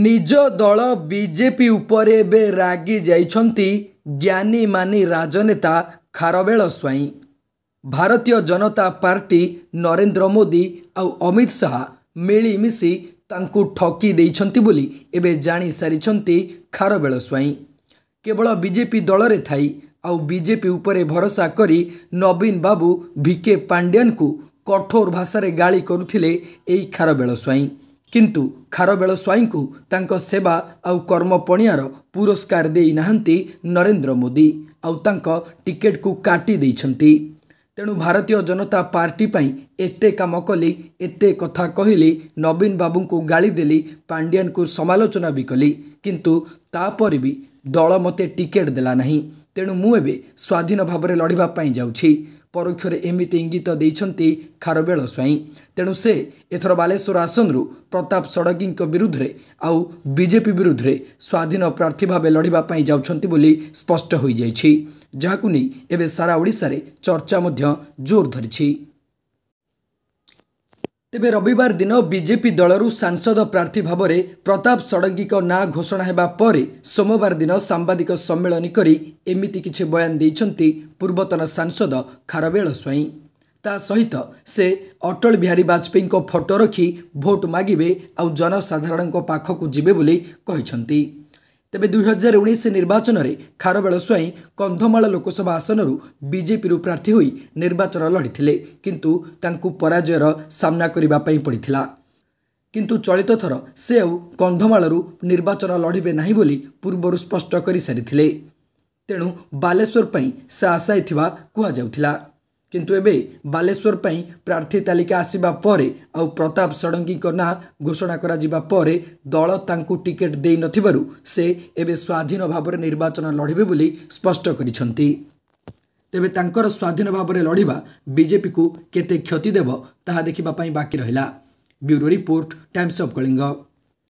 ନିଜ ଦଳ ବିଜେପି ଉପରେ ଏବେ ରାଗି ଯାଇଛନ୍ତି ଜ୍ଞାନୀ ମାନୀ ରାଜନେତା ଖାରବେଳ ସ୍ୱାଇଁ ଭାରତୀୟ ଜନତା ପାର୍ଟି ନରେନ୍ଦ୍ର ମୋଦି ଆଉ ଅମିତ ଶାହା ମିଳିମିଶି ତାଙ୍କୁ ଠକି ଦେଇଛନ୍ତି ବୋଲି ଏବେ ଜାଣିସାରିଛନ୍ତି ଖାରବେଳ ସ୍ୱାଇଁ କେବଳ ବିଜେପି ଦଳରେ ଥାଇ ଆଉ ବିଜେପି ଉପରେ ଭରସା କରି ନବୀନ ବାବୁ ଭିକେ ପାଣ୍ଡିଆନଙ୍କୁ କଠୋର ଭାଷାରେ ଗାଳି କରୁଥିଲେ ଏଇ ଖାରବେଳ ସ୍ୱାଇଁ କିନ୍ତୁ ଖାରବେଳ ସ୍ୱାଇଁଙ୍କୁ ତାଙ୍କ ସେବା ଆଉ କର୍ମପଣିଆର ପୁରସ୍କାର ଦେଇନାହାନ୍ତି ନରେନ୍ଦ୍ର ମୋଦି ଆଉ ତାଙ୍କ ଟିକେଟ୍କୁ କାଟି ଦେଇଛନ୍ତି ତେଣୁ ଭାରତୀୟ ଜନତା ପାର୍ଟି ପାଇଁ ଏତେ କାମ କଲି ଏତେ କଥା କହିଲି ନବୀନ ବାବୁଙ୍କୁ ଗାଳି ଦେଲି ପାଣ୍ଡିଆନକୁ ସମାଲୋଚନା ବି କଲି କିନ୍ତୁ ତାପରେ ବି ଦଳ ମୋତେ ଟିକେଟ୍ ଦେଲା ନାହିଁ ତେଣୁ ମୁଁ ଏବେ ସ୍ୱାଧୀନ ଭାବରେ ଲଢ଼ିବା ପାଇଁ ଯାଉଛି ପରୋକ୍ଷରେ ଏମିତି ଇଙ୍ଗିତ ଦେଇଛନ୍ତି ଖାରବେଳ ସ୍ୱାଇଁ ତେଣୁ ସେ ଏଥର ବାଲେଶ୍ୱର ଆସନରୁ ପ୍ରତାପ ଷଡ଼ଙ୍ଗୀଙ୍କ ବିରୁଦ୍ଧରେ ଆଉ ବିଜେପି ବିରୁଦ୍ଧରେ ସ୍ୱାଧୀନ ପ୍ରାର୍ଥୀ ଭାବେ ଲଢ଼ିବା ପାଇଁ ଯାଉଛନ୍ତି ବୋଲି ସ୍ପଷ୍ଟ ହୋଇଯାଇଛି ଯାହାକୁ ନେଇ ଏବେ ସାରା ଓଡ଼ିଶାରେ ଚର୍ଚ୍ଚା ମଧ୍ୟ ଜୋର ଧରିଛି ତେବେ ରବିବାର ଦିନ ବିଜେପି ଦଳରୁ ସାଂସଦ ପ୍ରାର୍ଥୀ ଭାବରେ ପ୍ରତାପ ଷଡ଼ଙ୍ଗୀଙ୍କ ନାଁ ଘୋଷଣା ହେବା ପରେ ସୋମବାର ଦିନ ସାମ୍ବାଦିକ ସମ୍ମିଳନୀ କରି ଏମିତି କିଛି ବୟାନ ଦେଇଛନ୍ତି ପୂର୍ବତନ ସାଂସଦ ଖାରବେଳ ସ୍ୱାଇଁ ତା ସହିତ ସେ ଅଟଳ ବିହାରୀ ବାଜପେୟୀଙ୍କ ଫଟୋ ରଖି ଭୋଟ ମାଗିବେ ଆଉ ଜନସାଧାରଣଙ୍କ ପାଖକୁ ଯିବେ ବୋଲି କହିଛନ୍ତି ତେବେ ଦୁଇହଜାର ଉଣେଇଶ ନିର୍ବାଚନରେ ଖାରବେଳ ସ୍ୱାଇଁ କନ୍ଧମାଳ ଲୋକସଭା ଆସନରୁ ବିଜେପିରୁ ପ୍ରାର୍ଥୀ ହୋଇ ନିର୍ବାଚନ ଲଢ଼ିଥିଲେ କିନ୍ତୁ ତାଙ୍କୁ ପରାଜୟର ସାମ୍ନା କରିବା ପାଇଁ ପଡ଼ିଥିଲା କିନ୍ତୁ ଚଳିତ ଥର ସେ ଆଉ କନ୍ଧମାଳରୁ ନିର୍ବାଚନ ଲଢ଼ିବେ ନାହିଁ ବୋଲି ପୂର୍ବରୁ ସ୍ପଷ୍ଟ କରିସାରିଥିଲେ ତେଣୁ ବାଲେଶ୍ୱର ପାଇଁ ସେ ଆଶାୟୀ ଥିବା କୁହାଯାଉଥିଲା କିନ୍ତୁ ଏବେ ବାଲେଶ୍ୱର ପାଇଁ ପ୍ରାର୍ଥୀ ତାଲିକା ଆସିବା ପରେ ଆଉ ପ୍ରତାପ ଷଡ଼ଙ୍ଗୀଙ୍କ ନାଁ ଘୋଷଣା କରାଯିବା ପରେ ଦଳ ତାଙ୍କୁ ଟିକେଟ୍ ଦେଇନଥିବାରୁ ସେ ଏବେ ସ୍ୱାଧୀନ ଭାବରେ ନିର୍ବାଚନ ଲଢ଼ିବେ ବୋଲି ସ୍ପଷ୍ଟ କରିଛନ୍ତି ତେବେ ତାଙ୍କର ସ୍ୱାଧୀନ ଭାବରେ ଲଢ଼ିବା ବିଜେପିକୁ କେତେ କ୍ଷତି ଦେବ ତାହା ଦେଖିବା ପାଇଁ ବାକି ରହିଲା bureau report Times of Kalinga